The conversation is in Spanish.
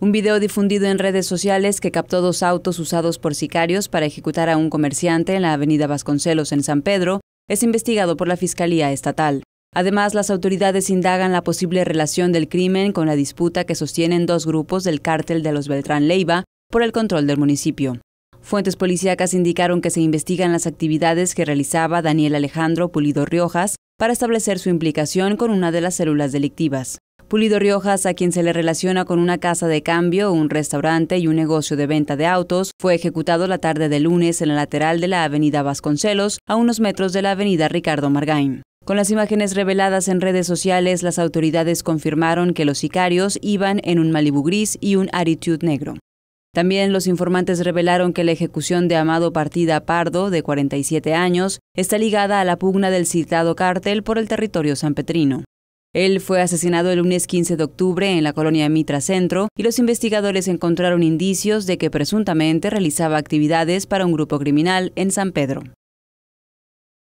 Un video difundido en redes sociales que captó dos autos usados por sicarios para ejecutar a un comerciante en la avenida Vasconcelos en San Pedro es investigado por la Fiscalía Estatal. Además, las autoridades indagan la posible relación del crimen con la disputa que sostienen dos grupos del cártel de los Beltrán Leiva por el control del municipio. Fuentes policíacas indicaron que se investigan las actividades que realizaba Daniel Alejandro Pulido Riojas para establecer su implicación con una de las células delictivas. Pulido Riojas, a quien se le relaciona con una casa de cambio, un restaurante y un negocio de venta de autos, fue ejecutado la tarde de lunes en la lateral de la avenida Vasconcelos, a unos metros de la avenida Ricardo Margain. Con las imágenes reveladas en redes sociales, las autoridades confirmaron que los sicarios iban en un Malibu gris y un Attitude negro. También los informantes revelaron que la ejecución de Amado Partida Pardo, de 47 años, está ligada a la pugna del citado cártel por el territorio San Petrino. Él fue asesinado el lunes 15 de octubre en la colonia Mitra Centro y los investigadores encontraron indicios de que presuntamente realizaba actividades para un grupo criminal en San Pedro.